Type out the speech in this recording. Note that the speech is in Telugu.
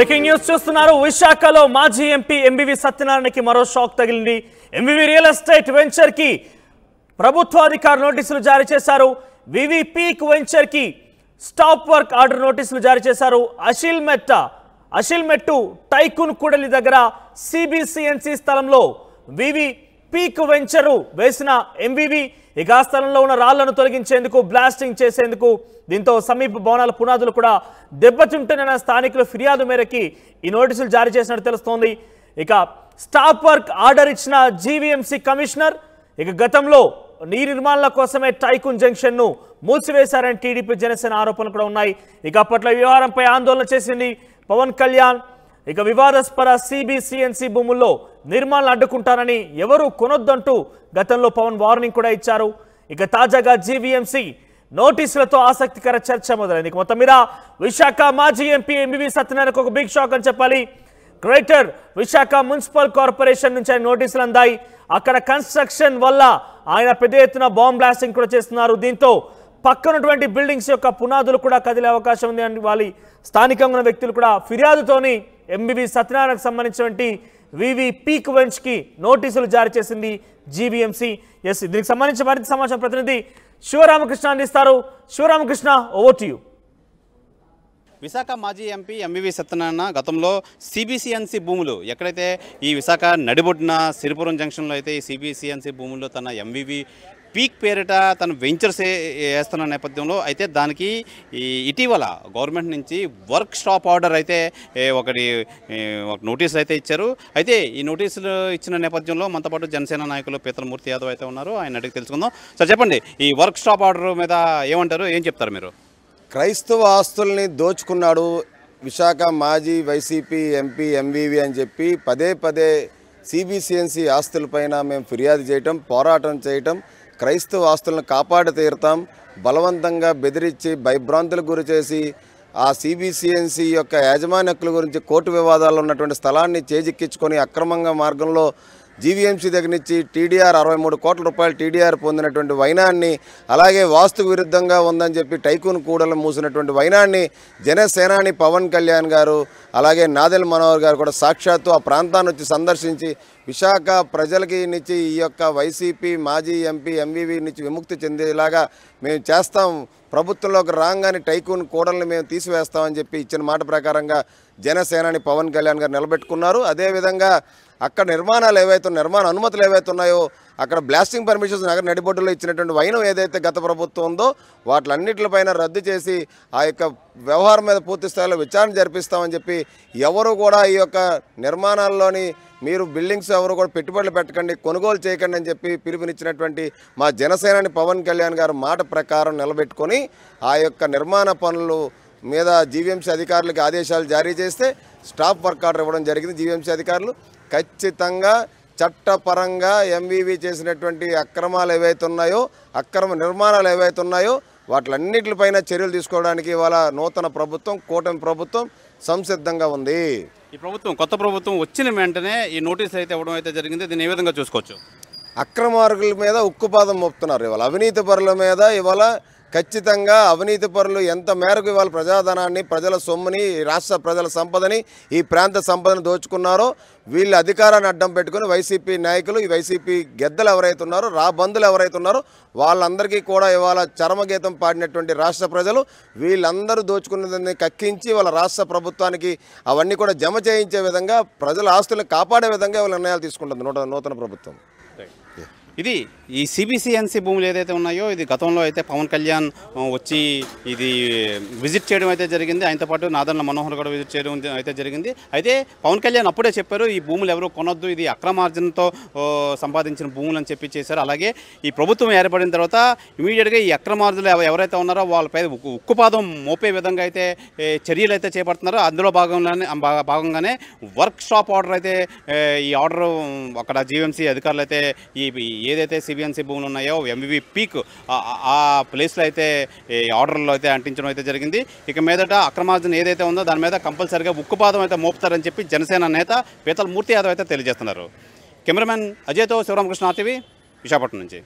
బ్రేకింగ్ న్యూస్ చూస్తున్నారు విశాఖలో మాజీ ఎంపీ ఎంబీవీ సత్యనారాయణకి మరో షాక్ తగిలింది ఎంబీవీ రియల్ ఎస్టేట్ వెంచర్కి ప్రభుత్వ అధికారులు నోటీసులు జారీ చేశారు వివి పీక్ వెంచర్కి స్టాప్ వర్క్ ఆర్డర్ నోటీసులు జారీ చేశారు అషిల్ మెట్ట అషిల్ మెట్టు టైకున్ కూడలి దగ్గర సిబిసిఎన్సి స్థలంలో వివి పీక్ వెంచరు వేసిన ఎంవివి ఇక స్థలంలో ఉన్న రాళ్లను తొలగించేందుకు బ్లాస్టింగ్ చేసేందుకు దీంతో సమీప భవనాల పునాదులు కూడా దెబ్బతింటున్న స్థానికుల ఫిర్యాదు మేరకి ఈ నోటీసులు జారీ చేసినట్టు తెలుస్తోంది ఇక స్టాప్ వర్క్ ఆర్డర్ ఇచ్చిన జీవీఎంసీ కమిషనర్ ఇక గతంలో నీ నిర్మాణాల కోసమే టైకున్ జంక్షన్ను మూసివేశారని టీడీపీ జనసేన ఆరోపణలు కూడా ఉన్నాయి ఇక అప్పట్లో వ్యవహారంపై ఆందోళన చేసింది పవన్ కళ్యాణ్ ఇక వివాదాస్పర సిబిసిఎన్సి భూముల్లో నిర్మాణాలు అడ్డుకుంటానని ఎవరూ కొనొద్దంటూ గతంలో పవన్ వార్నింగ్ కూడా ఇచ్చారు ఇక తాజాగా జీవీఎంసీ నోటీసులతో ఆసక్తికర చర్చ మొదలైంది మొత్తం మీద విశాఖ మాజీ ఎంపీ ఎంబీవి సత్యనారాయణకు ఒక బిగ్ షాక్ అని చెప్పాలి గ్రేటర్ విశాఖ మున్సిపల్ కార్పొరేషన్ నుంచి ఆయన నోటీసులు అందాయి అక్కడ కన్స్ట్రక్షన్ వల్ల ఆయన పెద్ద ఎత్తున బాంబ్ బ్లాస్టింగ్ కూడా చేస్తున్నారు దీంతో పక్కనటువంటి బిల్డింగ్స్ యొక్క పునాదులు కూడా కదిలే అవకాశం ఉంది అని వాళ్ళ స్థానికంగా ఉన్న వ్యక్తులు కూడా ఫిర్యాదుతోని ఎంబీవి సత్యనారాయణకు సంబంధించినటువంటి వివి పీక్ వెంచ్కి నోటీసులు జారీ చేసింది జీబీఎంసీ ఎస్ దీనికి సంబంధించి మరింత సమాచారం ప్రతినిధి శివరామకృష్ణ అందిస్తారు Sivaramakrishna over to you Visakha మాజీ ఎంపీ ఎంవివి సత్యనారాయణ గతంలో సిబిసిఎన్సీ భూములు ఎక్కడైతే ఈ విశాఖ నడిబొడ్డిన సిరిపురం జంక్షన్లో అయితే ఈ సిబిసిఎన్సీ భూముల్లో తన ఎంవివి పీక్ పేరిట తను వెంచర్స్ వేస్తున్న నేపథ్యంలో అయితే దానికి ఇటీవల గవర్నమెంట్ నుంచి వర్క్ స్టాప్ ఆర్డర్ అయితే ఒకటి ఒక నోటీస్ అయితే ఇచ్చారు అయితే ఈ నోటీసులు ఇచ్చిన నేపథ్యంలో మనతో పాటు జనసేన నాయకులు పీతలమూర్తి యాదవ్ అయితే ఉన్నారు ఆయన అడిగి తెలుసుకుందాం సార్ చెప్పండి ఈ వర్క్ స్టాప్ ఆర్డర్ మీద ఏమంటారు ఏం చెప్తారు మీరు క్రైస్తవ ఆస్తుల్ని దోచుకున్నాడు విశాఖ మాజీ వైసీపీ ఎంపీ ఎంవీవి అని చెప్పి పదే పదే సిబిసిఎన్సి ఆస్తులపైన మేము ఫిర్యాదు చేయటం పోరాటం చేయటం క్రైస్తవ ఆస్తులను కాపాడి తీరుతాం బలవంతంగా బెదిరించి భయభ్రాంతులకు గురి చేసి ఆ సిబిసిఎన్సి యొక్క యాజమాన్యకుల గురించి కోర్టు వివాదాలు ఉన్నటువంటి స్థలాన్ని చేజిక్కించుకొని అక్రమంగా మార్గంలో జీవీఎంసీ దగ్గర నుంచి టీడీఆర్ అరవై మూడు కోట్ల రూపాయలు టీడీఆర్ పొందినటువంటి వైనాన్ని అలాగే వాస్తు విరుద్ధంగా ఉందని చెప్పి టైకూన్ కూడలు మూసినటువంటి వైనాన్ని జనసేనాని పవన్ కళ్యాణ్ గారు అలాగే నాదెల్ మనోహర్ గారు కూడా సాక్షాత్తు ఆ ప్రాంతాన్ని వచ్చి సందర్శించి విశాఖ ప్రజలకి నుంచి ఈ యొక్క వైసీపీ మాజీ ఎంపీ ఎంవీవీ నుంచి విముక్తి చెందేలాగా మేము చేస్తాం ప్రభుత్వంలోకి రాగానే టైకూన్ కోడల్ని మేము తీసివేస్తామని చెప్పి ఇచ్చిన మాట ప్రకారంగా జనసేనాని పవన్ కళ్యాణ్ గారు నిలబెట్టుకున్నారు అదేవిధంగా అక్కడ నిర్మాణాలు ఏవైతే నిర్మాణ అనుమతులు ఏవైతే ఉన్నాయో అక్కడ బ్లాస్టింగ్ పర్మిషన్స్ నగర నడిబొడ్డులో ఇచ్చినటువంటి వైనం ఏదైతే గత ప్రభుత్వం ఉందో వాటిలన్నింటిపైన రద్దు చేసి ఆ యొక్క వ్యవహారం మీద పూర్తి స్థాయిలో విచారణ జరిపిస్తామని చెప్పి ఎవరు కూడా ఈ యొక్క నిర్మాణాల్లోని మీరు బిల్డింగ్స్ ఎవరు కూడా పెట్టుబడులు పెట్టకండి కొనుగోలు చేయకండి అని చెప్పి పిలుపునిచ్చినటువంటి మా జనసేనాని పవన్ కళ్యాణ్ గారు మాట ప్రకారం నిలబెట్టుకొని ఆ యొక్క నిర్మాణ పనులు మీద జీవీఎంసీ అధికారులకి ఆదేశాలు జారీ చేస్తే స్టాప్ వర్క్ ఆర్డర్ ఇవ్వడం జరిగింది జీవీఎంసీ అధికారులు ఖచ్చితంగా చట్టపరంగా ఎంవీవీ చేసినటువంటి అక్రమాలు ఏవైతే ఉన్నాయో అక్రమ నిర్మాణాలు ఏవైతే ఉన్నాయో వాటిలన్నింటిపైన చర్యలు తీసుకోవడానికి ఇవాళ నూతన ప్రభుత్వం కూటమి ప్రభుత్వం సంసిద్ధంగా ఉంది ఈ ప్రభుత్వం కొత్త ప్రభుత్వం వచ్చిన వెంటనే ఈ నోటీస్ అయితే ఇవ్వడం అయితే జరిగింది దీన్ని ఏ విధంగా చూసుకోవచ్చు అక్రమార్గుల మీద ఉక్కుపాదం మోపుతున్నారు ఇవాళ అవినీతి పరుల మీద ఇవాళ ఖచ్చితంగా అవినీతి పరులు ఎంత మేరకు ఇవాళ ప్రజాధనాన్ని ప్రజల సొమ్ముని రాష్ట్ర ప్రజల సంపదని ఈ ప్రాంత సంపదను దోచుకున్నారో వీళ్ళు అధికారాన్ని అడ్డం పెట్టుకుని వైసీపీ నాయకులు ఈ వైసీపీ గెద్దలు ఎవరైతే ఉన్నారో రాబందులు ఎవరైతే ఉన్నారో వాళ్ళందరికీ కూడా ఇవాళ చరమగీతం పాడినటువంటి రాష్ట్ర ప్రజలు వీళ్ళందరూ దోచుకున్నదాన్ని కక్కించి వాళ్ళ రాష్ట్ర ప్రభుత్వానికి అవన్నీ కూడా జమ చేయించే విధంగా ప్రజల ఆస్తులను కాపాడే విధంగా వాళ్ళ నిర్ణయాలు తీసుకుంటుంది నూతన ప్రభుత్వం ఇది ఈ సిబిసిఎన్సి భూములు ఏదైతే ఉన్నాయో ఇది గతంలో అయితే పవన్ కళ్యాణ్ వచ్చి ఇది విజిట్ చేయడం అయితే జరిగింది ఆయనతో పాటు నాదన్న మనోహర్ కూడా విజిట్ చేయడం అయితే జరిగింది అయితే పవన్ కళ్యాణ్ అప్పుడే చెప్పారు ఈ భూములు ఎవరు కొనొద్దు ఇది అక్రమార్జనంతో సంపాదించిన భూములు అని చెప్పి చేశారు అలాగే ఈ ప్రభుత్వం ఏర్పడిన తర్వాత ఇమీడియట్గా ఈ అక్రమార్జులు ఎవరైతే ఉన్నారో వాళ్ళపై ఉక్కుపాదం మోపే విధంగా అయితే చర్యలు అయితే చేపడుతున్నారో అందులో భాగంగానే భాగంగానే వర్క్ షాప్ ఆర్డర్ అయితే ఈ ఆర్డర్ అక్కడ జీవీఎంసీ అధికారులు అయితే ఈ ఏదైతే సిబిఎన్సి భూములు ఉన్నాయో ఎంబీబీ పీక్ ఆ ప్లేస్లో అయితే ఆర్డర్లో అయితే అంటించడం అయితే జరిగింది ఇక మీదట అక్రమార్జన ఏదైతే ఉందో దాని మీద కంపల్సరిగా ఉక్కుపాదం అయితే మోపుతారని చెప్పి జనసేన నేత పీతల మూర్తి యాదవ్ అయితే తెలియజేస్తున్నారు కెమెరామెన్ అజయ్తో శివరామకృష్ణ ఆర్టీవీ విశాఖపట్నం నుంచి